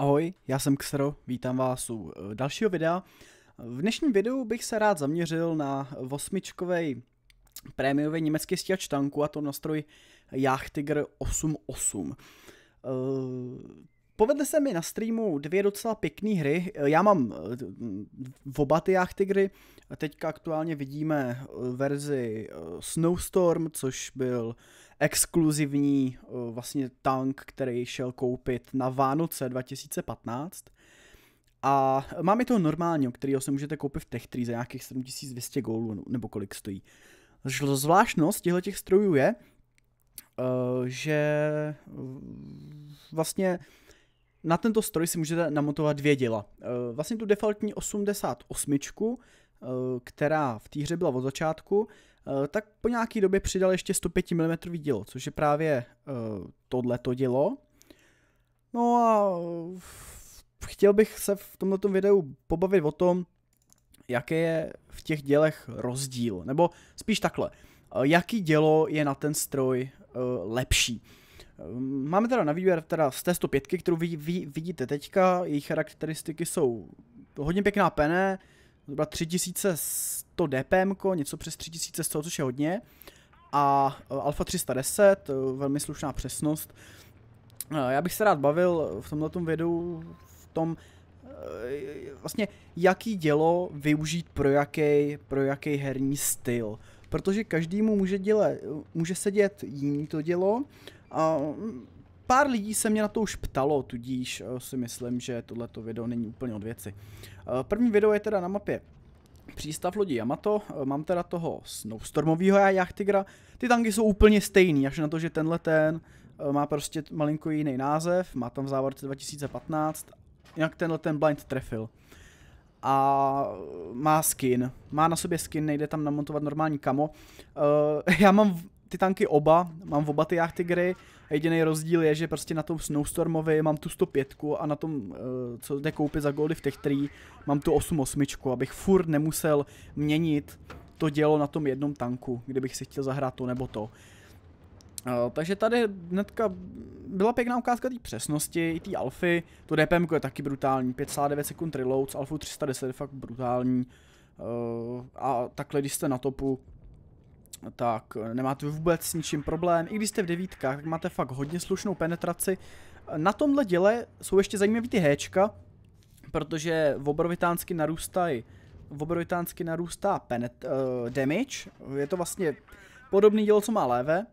Ahoj, já jsem Xero, vítám vás u eh, dalšího videa. V dnešním videu bych se rád zaměřil na osmičkové prémiový německý stíhač tanku a to na stroj Jagdtiger 88. Povedly se mi na streamu dvě docela pěkné hry. Já mám eh, v oba ty jachtigry. Teďka aktuálně vidíme eh, verzi eh, Snowstorm, což byl exkluzivní vlastně tank, který šel koupit na Vánoce 2015. A máme toho normálního, který se můžete koupit v Tech3 za nějakých 7200 gólů, no, nebo kolik stojí. Zvláštnost těchto těch strojů je, že vlastně na tento stroj si můžete namontovat dvě děla. Eh, vlastně tu defaultní 88, eh, která v té hře byla od začátku, eh, tak po nějaké době přidal ještě 105 mm dělo, což je právě tohleto dělo. No a chtěl bych se v tomto videu pobavit o tom, jaký je v těch dělech rozdíl, nebo spíš takhle, jaký dělo je na ten stroj lepší. Máme teda na výběr teda z té 105, kterou vy, vy, vidíte teďka, její charakteristiky jsou hodně pěkná pene, zhruba 3100 dpm, něco přes 3100, což je hodně, a eh, Alfa 310, eh, velmi slušná přesnost. Eh, já bych se rád bavil v tomto videu v tom, vlastně jaký dělo využít pro jaký, pro jaký herní styl. Protože každému může, děle, může sedět jiný to dělo, Mm, pár lidí se mě na to už ptalo, tudíž eh, si myslím, že tohleto video není úplně od věci. Eh, první video je teda na mapě přístav lodi Yamato, eh, mám teda toho snowstormového jachtigra, ty tanky jsou úplně stejný, až na to, že tenhle ten má prostě malinko jiný název, má tam v závorce 2015, jinak tenhle ten blind trefil. A má skin, má na sobě skin, nejde tam namontovat normální kamo. Já mám ty tanky oba, mám v oba ty jachtigry. Jediný rozdíl je, že prostě na tom Snowstormovi mám tu 105 a na tom, eh, co jde koupit za goldy v těch tří, mám tu 88, abych furt nemusel měnit to dělo na tom jednom tanku, kdybych si chtěl zahrát to nebo to. Eh, takže tady hnedka byla pěkná ukázka té přesnosti, i té alfy, to DPM je taky brutální, 5,9 sekund reload, alfu 310 je fakt brutální. Eh, a takhle, když jste na topu, tak nemáte vůbec s ničím problém. I když jste v devítkách, tak máte fakt hodně slušnou penetraci. Na tomhle děle jsou ještě zajímavý ty héčka, protože v obrovitánsky narůstají v obrovitánsky narůstá penet, uh, damage. Je to vlastně podobný dílo, co má lévé,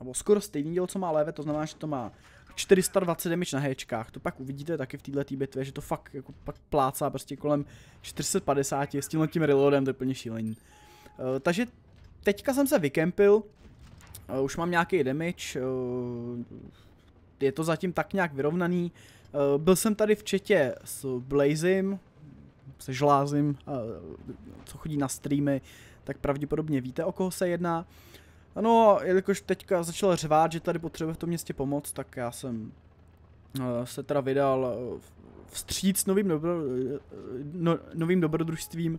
nebo skoro stejný dílo, co má lévé, to znamená, že to má 420 damage na héčkách. To pak uvidíte taky v této bitvě, že to fakt jako pak plácá prostě kolem 450 s tímhle tím reloadem, to je plně šílení. Uh, eh, takže teďka jsem se vykempil, eh, už mám nějaký damage, eh, je to zatím tak nějak vyrovnaný. Eh, byl jsem tady v četě s Blazim, se Žlázim, co chodí na streamy, tak pravděpodobně víte, o koho se jedná. No, jelikož teďka začal řvát, že tady potřebuje v tom městě pomoc, tak já jsem se teda vydal vstříc novým, dobro, no, novým dobrodružstvím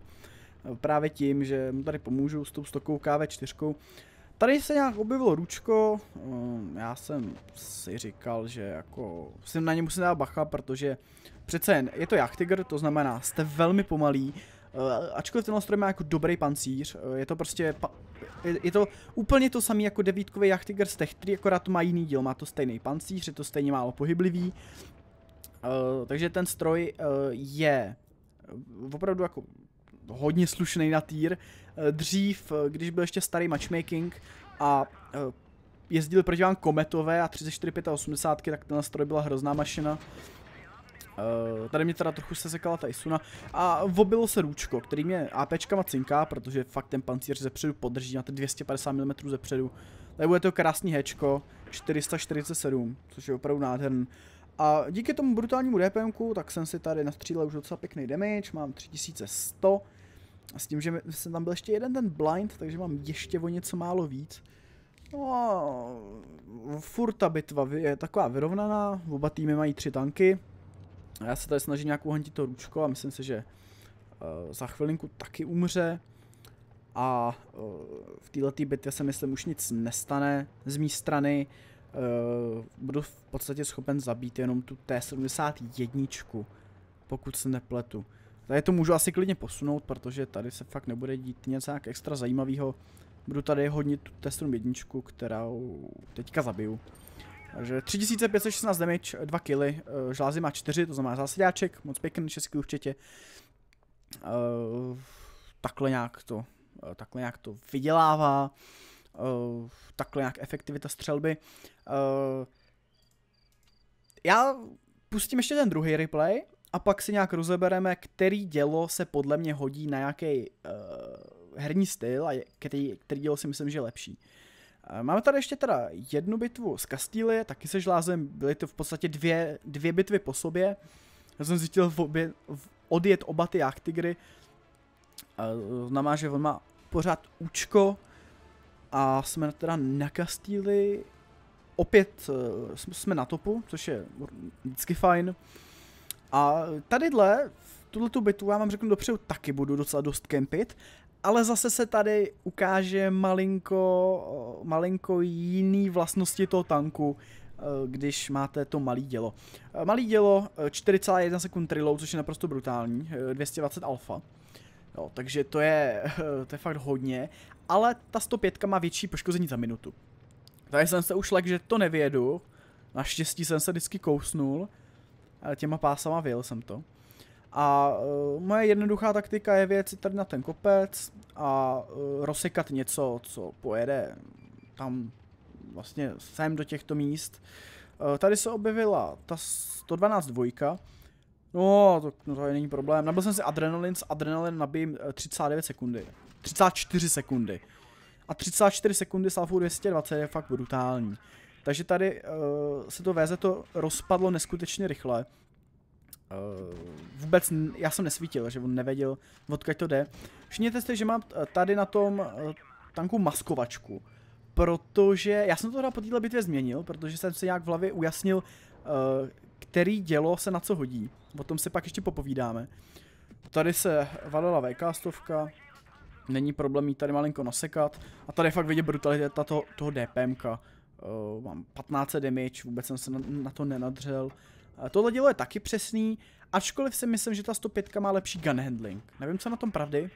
právě tím, že mu tady pomůžu s tou stokou KV4. Tady se nějak objevilo ručko, ehm, já jsem si říkal, že jako jsem na ně musím dát bacha, protože přece jen je to jachtiger, to znamená jste velmi pomalý, eh, ačkoliv tenhle stroj má jako dobrý pancíř, eh, je to prostě, je to úplně to samé jako devítkový jachtiger z těch 3, akorát to má jiný díl, má to stejný pancíř, je to stejně málo pohyblivý, eh, takže ten stroj je opravdu jako hodně slušný na týr. Eh, dřív, eh, když byl ještě starý matchmaking a eh, jezdil proti vám kometové a 34 85, tak ten stroj byla hrozná mašina. tady mě teda trochu sesekala isuna a vobilo se růčko, který mě APčkama cinká, protože fakt ten pancíř zepředu podrží na ty 250 mm zepředu. Tady bude to krásný hečko 447, což je opravdu nádherný. A díky tomu brutálnímu DPMku, tak jsem si tady nastřílel už docela pěkný damage, mám 3100 s tím, že jsem tam byl ještě jeden ten blind, takže mám ještě o něco málo víc. No, furt ta bitva je taková vyrovnaná, oba týmy mají tři tanky. A já se tady snažím nějak uhantit to ručko a myslím si, že uh, za chvilinku taky umře. A uh, v této bitvě se myslím už nic nestane z mé strany. Uh, budu v podstatě schopen zabít jenom tu T71, pokud se nepletu. Tady to můžu asi klidně posunout, protože tady se fakt nebude dít něco nějak extra zajímavého. Budu tady hodně tu testu jedničku, kterou teďka zabiju. Takže 3516 damage, 2 killy, eh, žlázy má 4, to znamená zásadáček, moc pěkný, český určitě. Eh, takhle nějak to, eh, takhle nějak to vydělává, takhle nějak efektivita střelby. já pustím ještě ten druhý replay a pak si nějak rozebereme, který dělo se podle mě hodí na jaký uh, eh, herní styl a který, který dělo si myslím, že je lepší. Eh, máme tady ještě teda jednu bitvu z Kastýly, taky se žlázem, byly to v podstatě dvě, dvě bitvy po sobě. Já jsem zjistil v obě, v odjet oba ty jaktigry, uh, eh, znamená, že on má pořád účko a jsme teda na Kastýly. opět jsme na topu, což je vždycky fajn. A tadyhle, tuhle tu bitvu já vám řeknu dopředu, taky budu docela dost kempit, ale zase se tady ukáže malinko, malinko jiný vlastnosti toho tanku, eh, když máte to malý dělo. Eh, malý dělo, 4,1 eh, sekund reload, což je naprosto brutální, 220 alfa. Jo, takže to je, to je fakt hodně, ale ta 105 má větší poškození za minutu. Tady jsem se už že to nevědu, naštěstí jsem se vždycky kousnul, Eh, těma pásama vyjel jsem to. A uh, moje jednoduchá taktika je věci tady na ten kopec a uh, rozsekat něco, co pojede tam vlastně sem do těchto míst. Uh, tady se objevila ta 112 dvojka. No, to, no to není problém. Nabil jsem si adrenalin, s adrenalin nabijím 39 sekundy. 34 sekundy. A 34 sekundy s 220 je fakt brutální. Takže tady uh, se to VZ to rozpadlo neskutečně rychle. Uh, vůbec, já jsem nesvítil, že on nevěděl, odkud to jde. Všimněte si, že mám tady na tom uh, tanku maskovačku, protože já jsem to teda po této bitvě změnil, protože jsem si nějak v hlavě ujasnil, uh, který dělo se na co hodí. O tom si pak ještě popovídáme. Tady se valila VK stovka, není problém jí tady malinko nasekat. A tady je fakt vidět brutalita toho, toho DPMka uh, mám 15 damage, vůbec jsem se na, na to nenadřel. Uh, tohle dělo je taky přesný, ačkoliv si myslím, že ta 105 má lepší gun handling. Nevím, co na tom pravdy,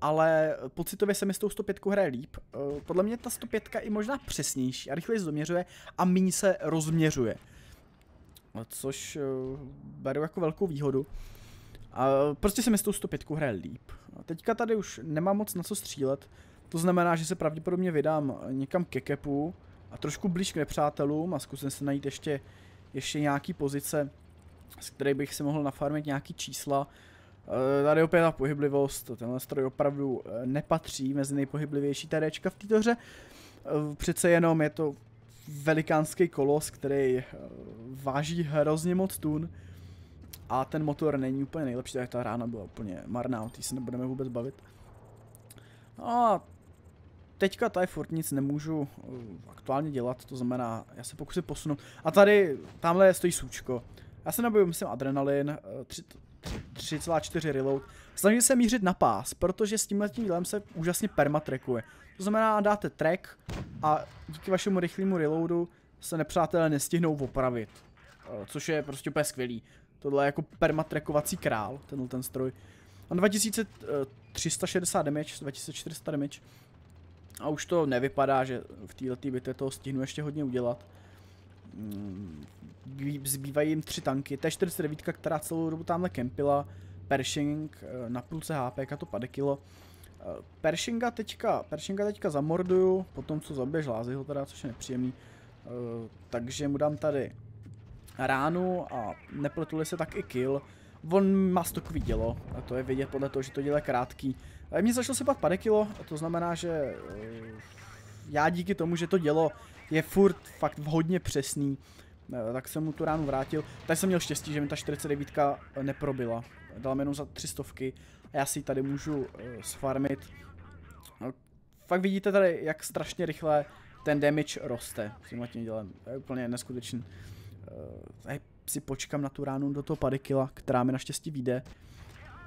ale pocitově se mi s tou 105 hraje líp. Uh, podle mě ta 105 je možná přesnější a rychleji zoměřuje a méně se rozměřuje. Což uh, beru jako velkou výhodu. A prostě se mi s tou 105 hraje líp. A teďka tady už nemám moc na co střílet, to znamená, že se pravděpodobně vydám někam ke kepu, a trošku blíž k nepřátelům a zkusím se najít ještě, ještě nějaký pozice, z které bych si mohl nafarmit nějaký čísla. Eh, tady opět ta pohyblivost, tenhle stroj opravdu eh, nepatří mezi nejpohyblivější TDčka v této hře. Eh, přece jenom je to velikánský kolos, který váží hrozně moc tun a ten motor není úplně nejlepší, tak ta rána byla úplně marná, o se nebudeme vůbec bavit. No a teďka tady furt nic nemůžu eh, aktuálně dělat, to znamená, já se pokusím posunout. A tady, tamhle stojí sůčko. Já se nabiju, myslím, adrenalin, 3,4 eh, reload. Snažím se mířit na pás, protože s tímhle tím dílem se úžasně permatrekuje. To znamená, dáte track a díky vašemu rychlému reloadu se nepřátelé nestihnou opravit. Eh, což je prostě úplně skvělý. Tohle je jako permatrekovací král, tenhle ten stroj. Mám 2360 damage, 2400 damage. A už to nevypadá, že v této bitvě toho stihnu ještě hodně udělat. Mm, zbývají jim tři tanky. T-49, která celou dobu tamhle kempila. Pershing eh, na půlce HP, to pade kilo. Eh, Pershinga teďka, Pershinga teďka zamorduju, potom co zabije žlázyho teda, což je nepříjemný. Eh, takže mu dám tady ránu a nepletuli se tak i kill. On má stokový dělo, a to je vidět podle toho, že to dělá krátký. Mě začalo sypat padekilo, to znamená, že eh, já díky tomu, že to dělo je furt fakt hodně přesný, eh, tak jsem mu tu ránu vrátil. Tady jsem měl štěstí, že mi ta 49 neprobila. dala mi jenom za 300 a já si ji tady můžu eh, sfarmit. No, fakt vidíte tady, jak strašně rychle ten damage roste s tímhle tím dělem. To je úplně neskutečný. Tady si počkám na tu ránu do toho padekila, která mi naštěstí vyjde.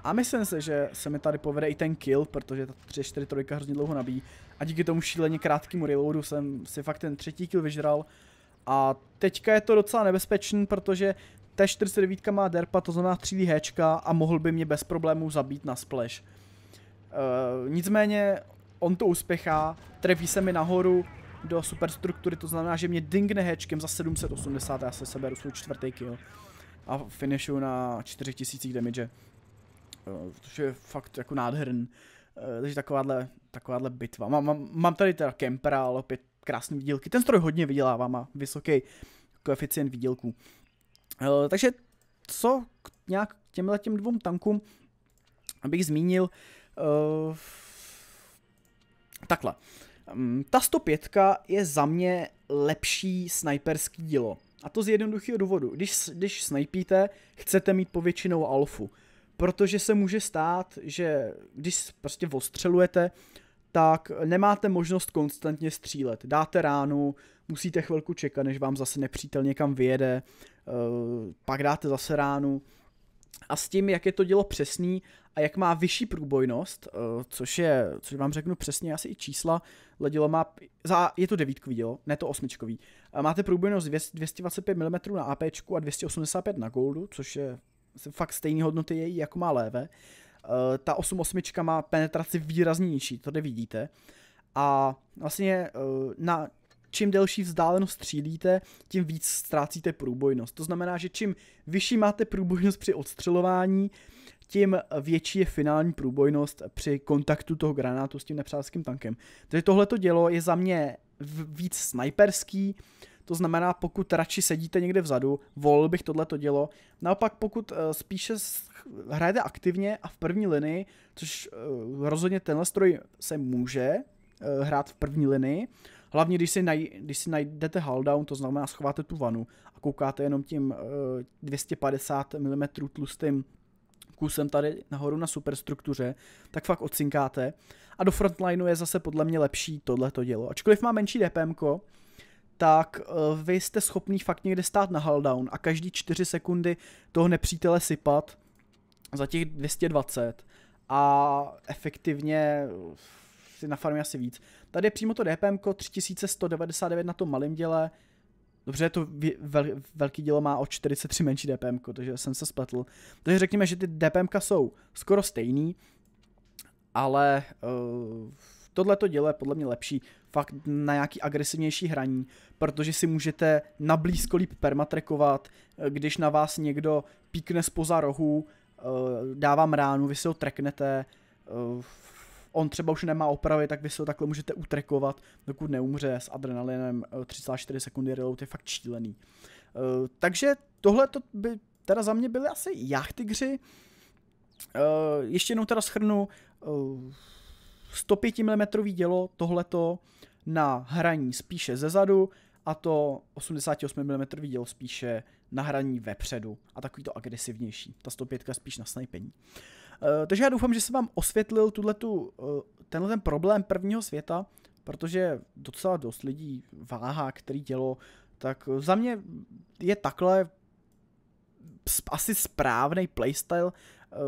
A myslím si, že se mi tady povede i ten kill, protože ta 3-4 trojka hrozně dlouho nabíjí. A díky tomu šíleně krátkému reloadu jsem si fakt ten třetí kill vyžral. A teďka je to docela nebezpečný, protože ta 49 má derpa, to znamená 3D hečka a mohl by mě bez problémů zabít na splash. E, nicméně on to uspěchá, trefí se mi nahoru do superstruktury, to znamená, že mě dingne hečkem za 780 a já se seberu svůj čtvrtý kill. A finishu na 4000 damage což je fakt jako nádherný. Eh, takže takováhle, takováhle bitva. Mám, mám, mám tady teda Kempera, ale opět krásný výdělky. Ten stroj hodně vydělává, má vysoký koeficient výdělků. Eh, takže co k nějak těmhle těm dvou tankům, abych zmínil, eh, takhle. Mm, ta 105 je za mě lepší sniperský dílo. A to z jednoduchého důvodu. Když, když snajpíte, chcete mít povětšinou alfu protože se může stát, že když prostě ostřelujete, tak nemáte možnost konstantně střílet. Dáte ránu, musíte chvilku čekat, než vám zase nepřítel někam vyjede, eh, pak dáte zase ránu. A s tím, jak je to dělo přesný a jak má vyšší průbojnost, eh, což je, což vám řeknu přesně asi i čísla, dělo má, za, je to devítkový dělo, ne to osmičkový. Eh, máte průbojnost 225 mm na AP a 285 na goldu, což je fakt stejné hodnoty její, jako má léve. Eh, ta 8.8 má penetraci výrazně nižší, to vidíte. A vlastně eh, na čím delší vzdálenost střílíte, tím víc ztrácíte průbojnost. To znamená, že čím vyšší máte průbojnost při odstřelování, tím větší je finální průbojnost při kontaktu toho granátu s tím nepřátelským tankem. Takže tohleto dělo je za mě víc snajperský, uh, to znamená, pokud radši sedíte někde vzadu, volil bych tohleto dělo. Naopak, pokud eh, spíše hrajete aktivně a v první linii, což eh, rozhodně tenhle stroj se může eh, hrát v první linii, hlavně když si, naj, když si najdete hulldown, to znamená schováte tu vanu a koukáte jenom tím 250 mm tlustým kusem tady nahoru na superstruktuře, tak fakt odcinkáte. A do frontlineu je zase podle mě lepší tohleto dělo. Ačkoliv má menší DPM, tak eh, vy jste schopný fakt někde stát na haldown a každý 4 sekundy toho nepřítele sypat za těch 220 a efektivně eh, si farmě asi víc. Tady je přímo to DPM 3199 na tom malém děle, Dobře, to vel, velký dílo má o 43 menší DPM, takže jsem se spletl. Takže řekněme, že ty DPM jsou skoro stejný, ale uh, eh, tohle to dílo je podle mě lepší fakt na nějaký agresivnější hraní, protože si můžete nablízko líp permatrekovat, eh, když na vás někdo píkne spoza rohu, eh, dávám ránu, vy si ho treknete, eh, on třeba už nemá opravy, tak vy si ho takhle můžete utrekovat, dokud neumře s adrenalinem 34 sekundy reload je fakt šílený. Takže tohle to by teda za mě byly asi jachty hři. Ještě jednou teda schrnu, 105 mm dělo tohleto na hraní spíše ze zadu a to 88 mm dělo spíše na hraní vepředu a takový to agresivnější. Ta 105 spíš na snajpení. Eh, takže já doufám, že jsem vám osvětlil tuto, eh, tenhle ten problém prvního světa, protože docela dost lidí váhá, který dělo, tak za mě je takhle asi správný playstyle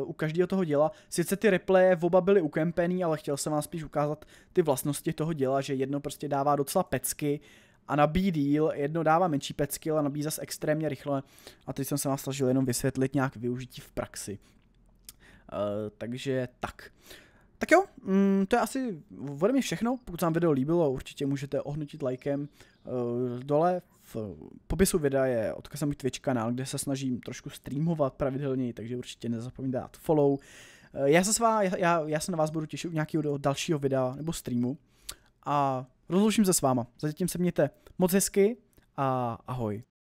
u každého toho děla. Sice ty v oba byly ukempený, ale chtěl jsem vám spíš ukázat ty vlastnosti toho děla, že jedno prostě dává docela pecky a nabíjí díl, jedno dává menší pecky, ale nabíjí zase extrémně rychle a teď jsem se vás snažil jenom vysvětlit nějak využití v praxi. Uh, takže tak. Tak jo, mm, to je asi ode mě všechno. Pokud vám video líbilo, určitě můžete ohnutit lajkem uh, dole, v popisu videa je odkaz na můj Twitch kanál, kde se snažím trošku streamovat pravidelně, takže určitě nezapomeňte dát follow. Eh, já se, s vá, já, já se na vás budu těšit u nějakého dalšího videa nebo streamu a rozloučím se s váma. Zatím se mějte moc hezky a ahoj.